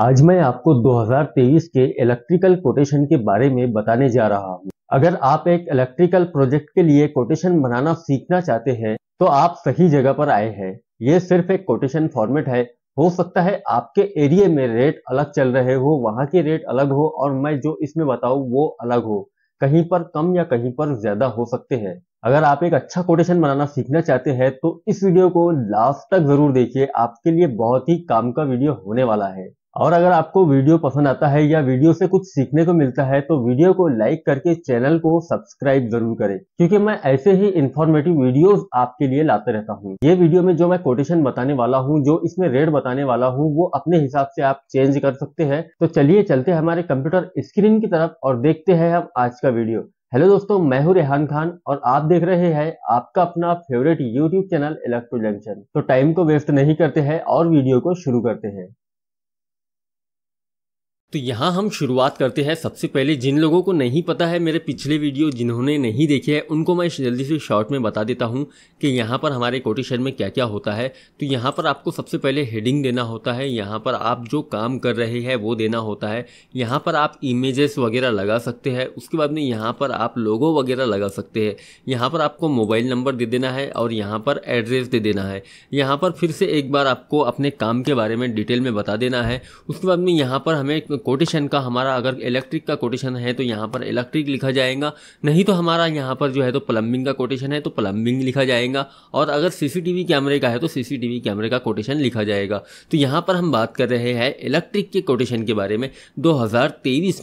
आज मैं आपको 2023 के इलेक्ट्रिकल कोटेशन के बारे में बताने जा रहा हूँ अगर आप एक इलेक्ट्रिकल प्रोजेक्ट के लिए कोटेशन बनाना सीखना चाहते हैं तो आप सही जगह पर आए हैं ये सिर्फ एक कोटेशन फॉर्मेट है हो सकता है आपके एरिए में रेट अलग चल रहे हो वहाँ के रेट अलग हो और मैं जो इसमें बताऊँ वो अलग हो कहीं पर कम या कहीं पर ज्यादा हो सकते हैं अगर आप एक अच्छा कोटेशन बनाना सीखना चाहते हैं तो इस वीडियो को लास्ट तक जरूर देखिए आपके लिए बहुत ही काम का वीडियो होने वाला है और अगर आपको वीडियो पसंद आता है या वीडियो से कुछ सीखने को मिलता है तो वीडियो को लाइक करके चैनल को सब्सक्राइब जरूर करें क्योंकि मैं ऐसे ही इन्फॉर्मेटिव वीडियोस आपके लिए लाते रहता हूँ ये वीडियो में जो मैं कोटेशन बताने वाला हूँ जो इसमें रेट बताने वाला हूँ वो अपने हिसाब से आप चेंज कर सकते हैं तो चलिए चलते हमारे कंप्यूटर स्क्रीन की तरफ और देखते हैं हम आज का वीडियो हेलो दोस्तों मैं हूं रेहान खान और आप देख रहे हैं आपका अपना favourite YouTube channel Electro Junction तो टाइम को वेस्ट नहीं करते हैं और वीडियो को शुरू करते हैं तो यहाँ हम शुरुआत करते हैं सबसे पहले जिन लोगों को नहीं पता है मेरे पिछले वीडियो जिन्होंने नहीं देखे हैं उनको मैं जल्दी से शॉर्ट में बता देता हूँ कि यहाँ पर हमारे कोटेशन में क्या क्या होता है तो यहाँ पर आपको सबसे पहले हेडिंग देना होता है यहाँ पर आप जो काम कर रहे हैं वो देना होता है यहाँ पर आप इमेजेस वगैरह लगा सकते हैं उसके बाद में यहाँ पर आप लोगो वगैरह लगा सकते हैं यहाँ पर आपको मोबाइल नंबर दे देना है और यहाँ पर एड्रेस दे देना है यहाँ पर फिर से एक बार आपको अपने काम के बारे में डिटेल में बता देना है उसके बाद में यहाँ पर हमें कोटेशन का हमारा अगर इलेक्ट्रिक का कोटेशन है तो यहाँ पर इलेक्ट्रिक लिखा जाएगा नहीं तो हमारा यहाँ पर जो है तो प्लम्बिंग का कोटेशन है तो प्लम्बिंग लिखा जाएगा और अगर सीसीटीवी कैमरे का है तो सीसीटीवी कैमरे का कोटेशन लिखा जाएगा तो यहाँ पर हम बात कर रहे हैं इलेक्ट्रिक के कोटेशन के बारे में दो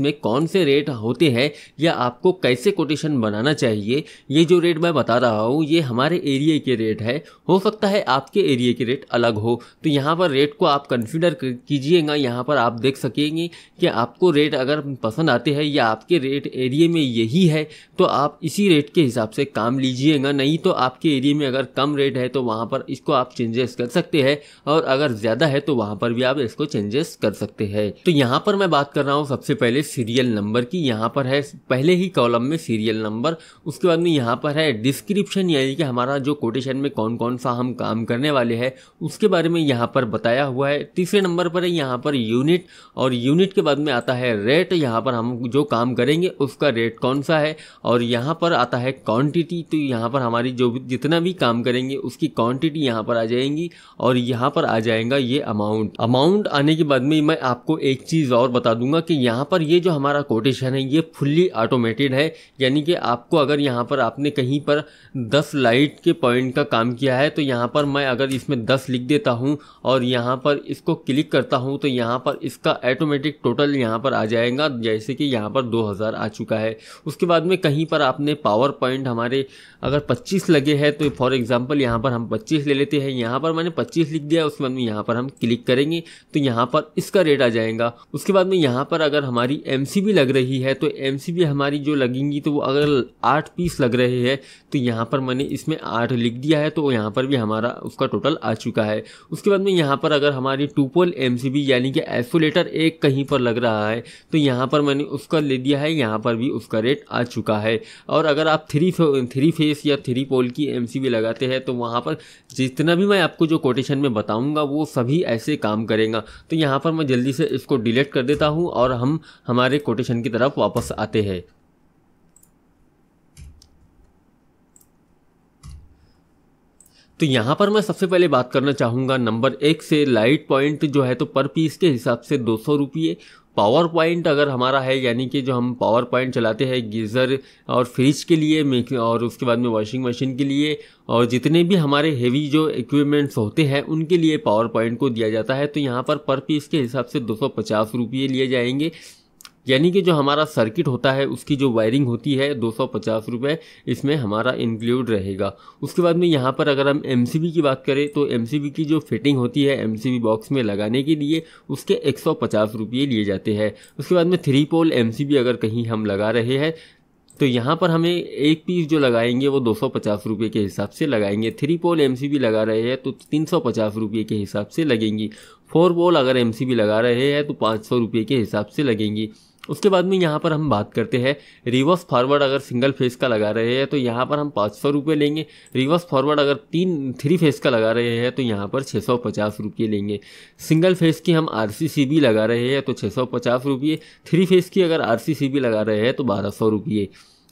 में कौन से रेट होते हैं या आपको कैसे कोटेशन बनाना चाहिए ये जो रेट मैं बता रहा हूँ ये हमारे एरिए के रेट है हो सकता है आपके एरिए के रेट अलग हो तो यहाँ पर रेट को आप कंसिडर कीजिएगा यहाँ पर आप देख सकेंगे कि आपको रेट अगर पसंद आते हैं या आपके रेट एरिए में यही है तो आप इसी रेट के हिसाब से काम लीजिएगा नहीं तो आपके एरिए में अगर कम रेट है तो वहाँ पर इसको आप चेंजेस कर सकते हैं और अगर ज़्यादा है तो वहाँ पर भी आप इसको चेंजेस कर सकते हैं तो यहाँ पर मैं बात कर रहा हूँ सबसे पहले सीरियल नंबर की यहाँ पर है पहले ही कॉलम में सीरियल नंबर उसके बाद में यहाँ पर है डिस्क्रिप्शन यानी कि हमारा जो कोटेशन में कौन कौन सा हम काम करने वाले हैं उसके बारे में यहाँ पर बताया हुआ है तीसरे नंबर पर है यहाँ पर यूनिट और यूनिट उसके बाद में आता है रेट यहाँ पर हम जो काम करेंगे उसका रेट कौन सा है और यहाँ पर आता है क्वांटिटी तो यहाँ पर हमारी जो भी जितना भी काम करेंगे उसकी क्वांटिटी यहाँ पर आ जाएंगी और यहाँ पर आ जाएगा ये अमाउंट अमाउंट आने के बाद में मैं आपको एक चीज़ और बता दूंगा कि यहाँ पर ये जो हमारा कोटेशन है ये फुल्ली ऑटोमेटेड है यानी कि आपको अगर यहाँ पर आपने कहीं पर दस लाइट के पॉइंट का काम किया है तो यहाँ पर मैं अगर इसमें दस लिख देता हूँ और यहाँ पर इसको क्लिक करता हूँ तो यहाँ पर इसका ऑटोमेटिक टोटल यहाँ पर आ जाएगा जैसे कि यहाँ पर 2000 आ चुका है उसके बाद में कहीं पर आपने पावर पॉइंट हमारे अगर 25 लगे हैं तो फॉर एग्जांपल यहाँ पर हम 25 ले लेते हैं यहाँ पर मैंने 25 लिख दिया उसके बाद में यहाँ पर हम क्लिक करेंगे तो यहाँ पर इसका रेट आ जाएगा उसके बाद में यहाँ पर अगर हमारी एम लग रही है तो एम हमारी जो लगेंगी तो वो अगर आठ पीस लग रहे हैं तो यहाँ पर मैंने इसमें आठ लिख दिया है तो यहाँ पर भी हमारा उसका टोटल आ चुका है उसके बाद में यहाँ पर अगर हमारी टू पोल एम यानी कि एसोलेटर एक कहीं पर लग रहा है तो यहाँ पर मैंने उसका ले दिया है यहाँ पर भी उसका रेट आ चुका है और अगर आप थ्री थ्री फेस या थ्री पोल की एम लगाते हैं तो वहाँ पर जितना भी मैं आपको जो कोटेशन में बताऊँगा वो सभी ऐसे काम करेगा तो यहाँ पर मैं जल्दी से इसको डिलीट कर देता हूँ और हम हमारे कोटेशन की तरफ वापस आते हैं तो यहाँ पर मैं सबसे पहले बात करना चाहूँगा नंबर एक से लाइट पॉइंट जो है तो पर पीस के हिसाब से दो सौ रुपये पावर पॉइंट अगर हमारा है यानी कि जो हम पावर पॉइंट चलाते हैं गीज़र और फ्रिज के लिए और उसके बाद में वॉशिंग मशीन के लिए और जितने भी हमारे हेवी जो इक्विपमेंट्स होते हैं उनके लिए पावर पॉइंट को दिया जाता है तो यहाँ पर पर पीस के हिसाब से दो सौ लिए जाएंगे यानी कि जो हमारा सर्किट होता है उसकी जो वायरिंग होती है दो सौ इसमें हमारा इंक्लूड रहेगा उसके बाद में यहाँ पर अगर हम एम की बात करें तो एम की जो फिटिंग होती है एम बॉक्स में लगाने के लिए उसके एक सौ लिए जाते हैं उसके बाद में थ्री पोल एम अगर कहीं हम लगा रहे हैं तो यहाँ पर हमें एक पीस जो लगाएंगे वो दो सौ के हिसाब से लगाएंगे थ्री पोल एम लगा रहे हैं तो तीन सौ के हिसाब से लगेंगी फोर पोल अगर एम लगा रहे हैं तो पाँच सौ के हिसाब से लगेंगी उसके बाद में यहाँ पर हम बात करते हैं रिवर्स फॉरवर्ड अगर सिंगल फेस का लगा रहे हैं तो यहाँ पर हम पाँच सौ रुपये लेंगे रिवर्स फॉरवर्ड अगर तीन थ्री फेस का लगा रहे हैं तो यहाँ पर छः सौ पचास रुपये लेंगे सिंगल फेस की हम आर सी सी बी लगा रहे हैं तो छः सौ पचास रुपये थ्री फेस की अगर आर सी सी बी लगा रहे हैं तो बारह सौ रुपये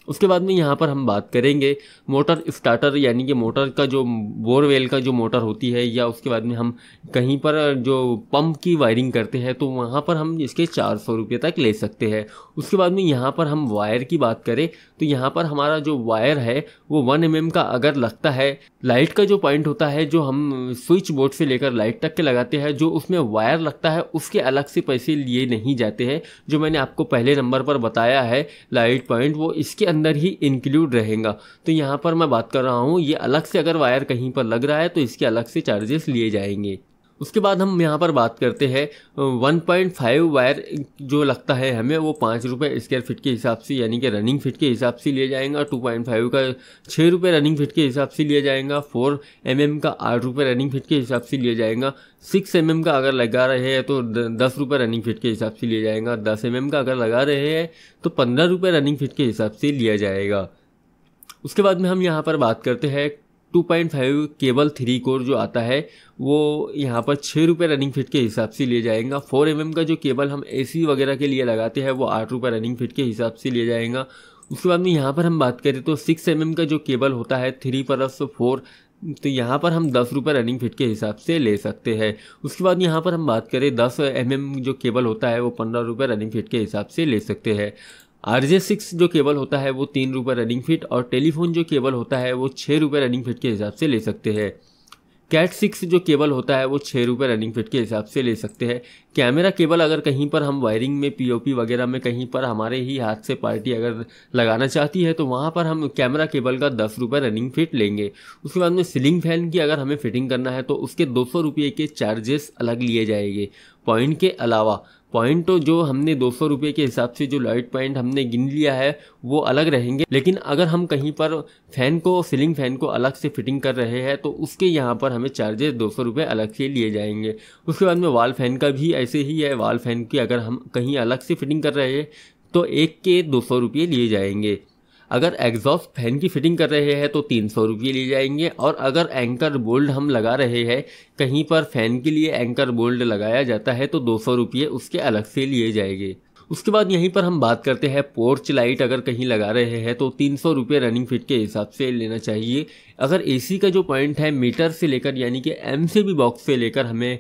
उसके बाद में यहाँ पर हम बात करेंगे मोटर स्टार्टर यानी कि मोटर का जो बोरवेल का जो मोटर होती है या उसके बाद में हम कहीं पर जो पंप की वायरिंग करते हैं तो वहाँ पर हम इसके चार सौ रुपये तक ले सकते हैं उसके बाद में यहाँ पर हम वायर की बात करें तो यहाँ पर हमारा जो वायर है वो वन एम mm का अगर लगता है लाइट का जो पॉइंट होता है जो हम स्विच बोर्ड से लेकर लाइट तक के लगाते हैं जो उसमें वायर लगता है उसके अलग से पैसे लिए नहीं जाते हैं जो मैंने आपको पहले नंबर पर बताया है लाइट पॉइंट वो इसके अंदर ही इंक्लूड रहेगा तो यहाँ पर मैं बात कर रहा हूँ ये अलग से अगर वायर कहीं पर लग रहा है तो इसके अलग से चार्जेस लिए जाएंगे उसके बाद हम यहाँ पर बात करते हैं 1.5 वायर जो लगता है हमें वो पाँच रुपये स्क्वायर फिट के हिसाब से यानी कि रनिंग फिट के हिसाब से लिया जाएगा 2.5 का छः रुपये रनिंग फिट के हिसाब से लिया जाएगा 4 एम mm का आठ रुपये रनिंग फिट के हिसाब से लिया जाएगा 6 एम mm का अगर लगा रहे हैं तो दस रुपये रनिंग फिट के हिसाब से लिया जाएगा दस एम mm का अगर लगा रहे हैं तो पंद्रह रुपये रनिंग फिट के हिसाब से लिया जाएगा उसके बाद में हम यहाँ पर बात करते हैं 2.5 केबल थ्री कोर जो आता है वो यहाँ पर छः रुपये रनिंग फिट के हिसाब से लिया जाएगा फोर एम का जो केबल हम ए वगैरह के लिए लगाते हैं वो आठ रुपये रनिंग फिट के हिसाब से लिया जाएगा उसके बाद में यहाँ पर हम बात करें तो सिक्स एम का जो केबल होता है थ्री प्लस फोर तो यहाँ पर हम दस रुपये रनिंग फिट के हिसाब से ले सकते हैं उसके बाद यहाँ पर हम बात करें दस एम जो केबल होता है वो पंद्रह रुपये रनिंग फिट के हिसाब से ले सकते हैं आरजे सिक्स जो केबल होता है वो तीन रुपये रनिंग फिट और टेलीफोन जो केबल होता है वो छः रुपये रनिंग फिट के हिसाब से ले सकते हैं कैट सिक्स जो केबल होता है वो छः रुपये रनिंग फिट के हिसाब से ले सकते हैं कैमरा केबल अगर कहीं पर हम वायरिंग में पी वगैरह में कहीं पर हमारे ही हाथ से पार्टी अगर लगाना चाहती है तो वहाँ पर हम कैमरा केबल का दस रुपये रनिंग फिट लेंगे उसके बाद में सीलिंग फैन की अगर हमें फिटिंग करना है तो उसके दो सौ रुपये के चार्जेस अलग लिए जाएंगे पॉइंट के अलावा पॉइंट तो जो हमने दो सौ रुपये के हिसाब से जो लाइट पॉइंट हमने गिन लिया है वो अलग रहेंगे लेकिन अगर हम कहीं पर फ़ैन को सीलिंग फ़ैन को अलग से फिटिंग कर रहे हैं तो उसके यहाँ पर हमें चार्जेस दो सौ रुपये अलग से लिए जाएंगे उसके बाद में वाल फ़ैन का भी ऐसे ही है वाल फ़ैन की अगर हम कहीं अलग से फिटिंग कर रहे हैं तो एक के दो सौ रुपये लिए जाएंगे अगर एग्जॉस्ट फैन की फिटिंग कर रहे हैं तो तीन सौ रुपये लिए जाएंगे और अगर एंकर बोल्ड हम लगा रहे हैं कहीं पर फैन के लिए एंकर बोल्ड लगाया जाता है तो दो सौ रुपये उसके अलग से लिए जाएंगे उसके बाद यहीं पर हम बात करते हैं पोर्च लाइट अगर कहीं लगा रहे हैं तो तीन सौ रुपये रनिंग फिट के हिसाब से लेना चाहिए अगर ए का जो पॉइंट है मीटर से लेकर यानी कि एम से भी बॉक्स से लेकर हमें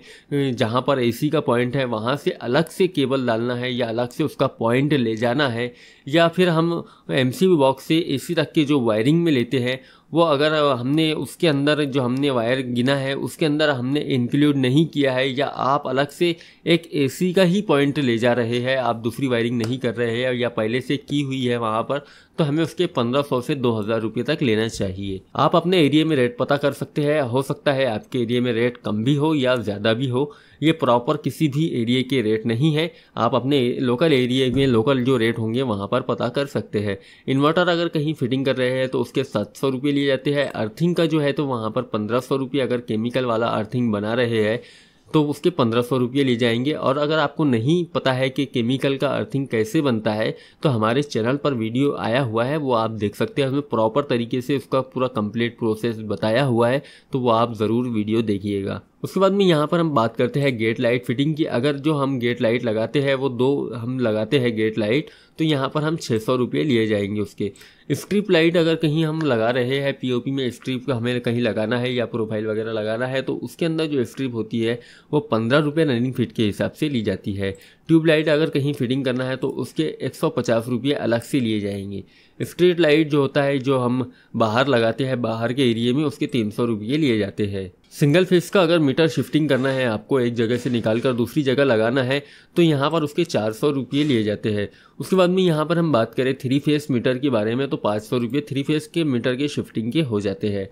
जहाँ पर ए का पॉइंट है वहाँ से अलग से केबल डालना है या अलग से उसका पॉइंट ले जाना है या फिर हम एम बॉक्स से ए तक के जो वायरिंग में लेते हैं वो अगर हमने उसके अंदर जो हमने वायर गिना है उसके अंदर हमने इंक्लूड नहीं किया है या आप अलग से एक एसी का ही पॉइंट ले जा रहे हैं आप दूसरी वायरिंग नहीं कर रहे हैं या पहले से की हुई है वहाँ पर तो हमें उसके पंद्रह सौ से दो हज़ार रुपये तक लेना चाहिए आप अपने अपने एरिया में रेट पता कर सकते हैं हो सकता है आपके एरिया में रेट कम भी हो या ज़्यादा भी हो ये प्रॉपर किसी भी एरिया के रेट नहीं है आप अपने लोकल एरिया में लोकल जो रेट होंगे वहाँ पर पता कर सकते हैं इन्वर्टर अगर कहीं फिटिंग कर रहे हैं तो उसके सात सौ रुपये लिए जाते हैं अर्थिंग का जो है तो वहाँ पर पंद्रह सौ रुपये अगर केमिकल वाला अर्थिंग बना रहे हैं तो उसके पंद्रह सौ रुपये ले जाएंगे और अगर आपको नहीं पता है कि केमिकल का अर्थिंग कैसे बनता है तो हमारे चैनल पर वीडियो आया हुआ है वो आप देख सकते हैं हमें प्रॉपर तरीके से उसका पूरा कंप्लीट प्रोसेस बताया हुआ है तो वो आप ज़रूर वीडियो देखिएगा उसके बाद में यहाँ पर हम बात करते हैं गेट लाइट फिटिंग की अगर जो हम गेट लाइट लगाते हैं वो दो हम लगाते हैं गेट लाइट तो यहाँ पर हम छः सौ रुपये लिए जाएंगे उसके स्ट्रिप लाइट अगर कहीं हम लगा रहे हैं पीओपी में स्ट्रिप का हमें कहीं लगाना है या प्रोफाइल वगैरह लगाना है तो उसके अंदर जो स्ट्रिप होती है वो पंद्रह रुपये रनिंग फिट के हिसाब से ली जाती है ट्यूबलाइट अगर कहीं फिटिंग करना है तो उसके एक सौ पचास रुपये अलग से लिए जाएंगे स्ट्रीट लाइट जो होता है जो हम बाहर लगाते हैं बाहर के एरिए में उसके तीन सौ रुपये लिए जाते हैं सिंगल फेस का अगर मीटर शिफ्टिंग करना है आपको एक जगह से निकाल कर दूसरी जगह लगाना है तो यहाँ पर उसके चार सौ रुपये लिए जाते हैं उसके बाद में यहाँ पर हम बात करें थ्री फेस मीटर के बारे में तो पाँच सौ रुपये थ्री फेस के मीटर के शिफ्टिंग के हो जाते हैं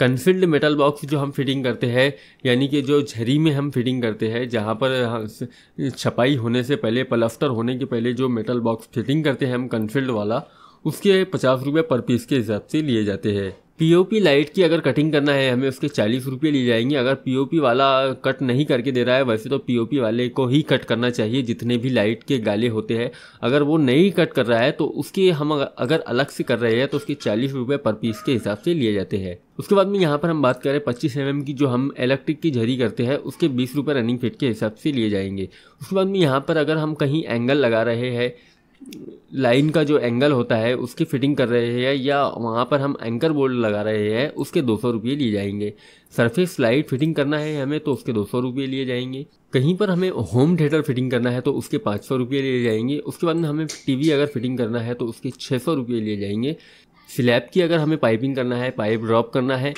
कन्फिल्ड मेटल बॉक्स जो हम फिटिंग करते हैं यानी कि जो झरी में हम फिटिंग करते हैं जहाँ पर हाँ, छपाई होने से पहले पलस्तर होने के पहले जो मेटल बॉक्स फिटिंग करते हैं हम कन्फिल्ड वाला उसके पचास रुपये पर पीस के हिसाब से लिए जाते हैं पीओपी लाइट की अगर कटिंग करना है हमें उसके चालीस रुपये लिए जाएंगे अगर पीओपी वाला कट नहीं करके दे रहा है वैसे तो पीओपी वाले को ही कट करना चाहिए जितने भी लाइट के गाले होते हैं अगर वो नहीं कट कर रहा है तो उसके हम अगर अलग से कर रहे हैं तो उसके चालीस रुपये पर पीस के हिसाब से लिए जाते हैं उसके बाद में यहाँ पर हम बात करें पच्चीस एम की जो हम इलेक्ट्रिक की झरी करते हैं उसके बीस रुपये रनिंग फिट के हिसाब से लिए जाएंगे उसके बाद में यहाँ पर अगर हम कहीं एंगल लगा रहे हैं लाइन का जो एंगल होता है उसकी फिटिंग कर रहे हैं या वहाँ पर हम एंकर बोर्ड लगा रहे हैं उसके दो सौ रुपये लिए जाएंगे सरफेस लाइट फिटिंग करना है हमें तो उसके दो सौ रुपये लिए जाएंगे कहीं पर हमें होम थिएटर फिटिंग करना है तो उसके पाँच सौ रुपये लिए जाएंगे उसके बाद में हमें टीवी अगर फिटिंग करना है तो उसके छः सौ रुपये लिए जाएंगे स्लैब की अगर हमें पाइपिंग करना है पाइप ड्रॉप करना है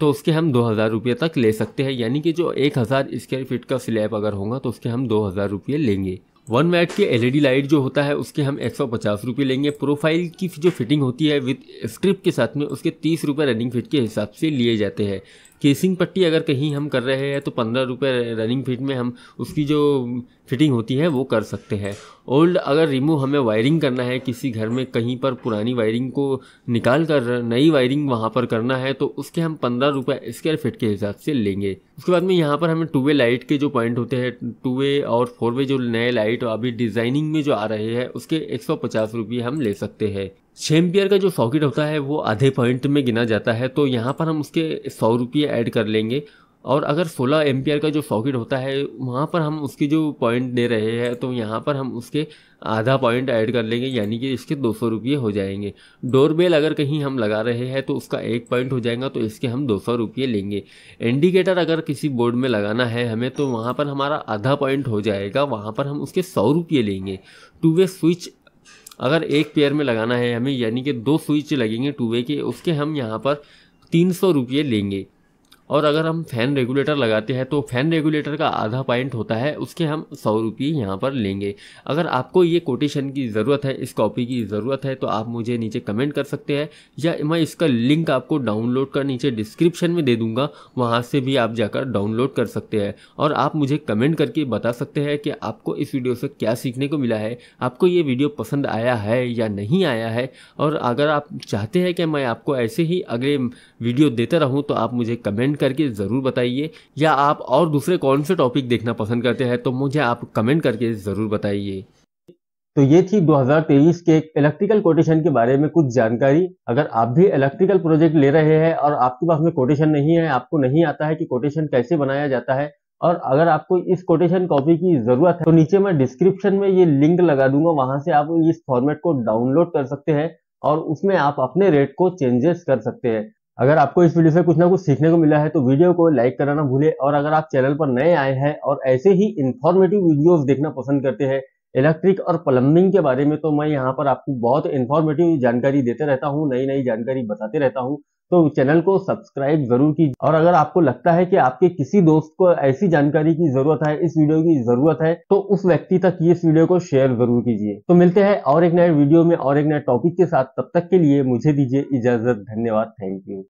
तो उसके हम दो हज़ार रुपये तक ले सकते हैं यानी कि जो एक हज़ार स्क्वायर फीट का स्लैब अगर होगा तो उसके हम दो हज़ार रुपये लेंगे वन वैट के एलईडी लाइट e जो होता है उसके हम एक सौ लेंगे प्रोफाइल की जो फिटिंग होती है विद स्ट्रिप के साथ में उसके तीस रुपये रनिंग फिट के हिसाब से लिए जाते हैं केसिंग पट्टी अगर कहीं हम कर रहे हैं तो पंद्रह रुपये रनिंग फिट में हम उसकी जो फिटिंग होती है वो कर सकते हैं ओल्ड अगर रिमूव हमें वायरिंग करना है किसी घर में कहीं पर पुरानी वायरिंग को निकाल कर नई वायरिंग वहाँ पर करना है तो उसके हम पंद्रह रुपये स्क्वायर फिट के हिसाब से लेंगे उसके बाद में यहाँ पर हमें टू वे लाइट के जो पॉइंट होते हैं टू वे और फोर वे जो नए लाइट अभी डिज़ाइनिंग में जो आ रहे हैं उसके एक सौ हम ले सकते हैं छेम्पियर का जो सॉकेट होता है वो आधे पॉइंट में गिना जाता है तो यहाँ पर हम उसके सौ रुपये ऐड कर लेंगे और अगर 16 एम्पियर का जो सॉकेट होता है वहाँ पर हम उसके जो पॉइंट दे रहे हैं तो यहाँ पर हम उसके आधा पॉइंट ऐड कर लेंगे यानी कि इसके दो सौ रुपये हो जाएंगे डोर बेल अगर कहीं हम लगा रहे हैं तो उसका एक पॉइंट हो जाएगा तो इसके हम दो सौ रुपये लेंगे इंडिकेटर अगर किसी बोर्ड में लगाना है हमें तो वहाँ पर हमारा आधा पॉइंट हो जाएगा वहाँ पर हम उसके सौ रुपये लेंगे टू वे स्विच अगर एक पेयर में लगाना है हमें यानी कि दो स्विच लगेंगे टू वे के उसके हम यहाँ पर तीन सौ रुपये लेंगे और अगर हम फैन रेगुलेटर लगाते हैं तो फैन रेगुलेटर का आधा पॉइंट होता है उसके हम सौ रुपये यहाँ पर लेंगे अगर आपको ये कोटेशन की ज़रूरत है इस कॉपी की ज़रूरत है तो आप मुझे नीचे कमेंट कर सकते हैं या मैं इसका लिंक आपको डाउनलोड कर नीचे डिस्क्रिप्शन में दे दूँगा वहाँ से भी आप जाकर डाउनलोड कर सकते हैं और आप मुझे कमेंट करके बता सकते हैं कि आपको इस वीडियो से क्या सीखने को मिला है आपको ये वीडियो पसंद आया है या नहीं आया है और अगर आप चाहते हैं कि मैं आपको ऐसे ही अगले वीडियो देता रहूँ तो आप मुझे कमेंट कमेंट करके ज़रूर बताइए या आप और दूसरे कौन से टॉपिक देखना पसंद करते हैं तो मुझे आप कमेंट करके ज़रूर बताइए तो ये थी 2023 के इलेक्ट्रिकल कोटेशन के बारे में कुछ जानकारी अगर आप भी इलेक्ट्रिकल प्रोजेक्ट ले रहे हैं और आपके पास में कोटेशन नहीं है आपको नहीं आता है कि कोटेशन कैसे बनाया जाता है और अगर आपको इस कोटेशन कॉपी की जरूरत है तो नीचे मैं डिस्क्रिप्शन में ये लिंक लगा दूंगा वहां से आप इस फॉर्मेट को डाउनलोड कर सकते हैं और उसमें आप अपने रेट को चेंजेस कर सकते हैं अगर आपको इस वीडियो से कुछ ना कुछ सीखने को मिला है तो वीडियो को लाइक करना ना भूले और अगर आप चैनल पर नए आए हैं और ऐसे ही इन्फॉर्मेटिव वीडियोस देखना पसंद करते हैं इलेक्ट्रिक और प्लम्बिंग के बारे में तो मैं यहाँ पर आपको बहुत इन्फॉर्मेटिव जानकारी देते रहता हूँ नई नई जानकारी बताते रहता हूँ तो चैनल को सब्सक्राइब जरूर कीजिए और अगर आपको लगता है कि आपके किसी दोस्त को ऐसी जानकारी की जरूरत है इस वीडियो की जरूरत है तो उस व्यक्ति तक इस वीडियो को शेयर जरूर कीजिए तो मिलते हैं और एक नए वीडियो में और एक नए टॉपिक के साथ तब तक के लिए मुझे दीजिए इजाजत धन्यवाद थैंक यू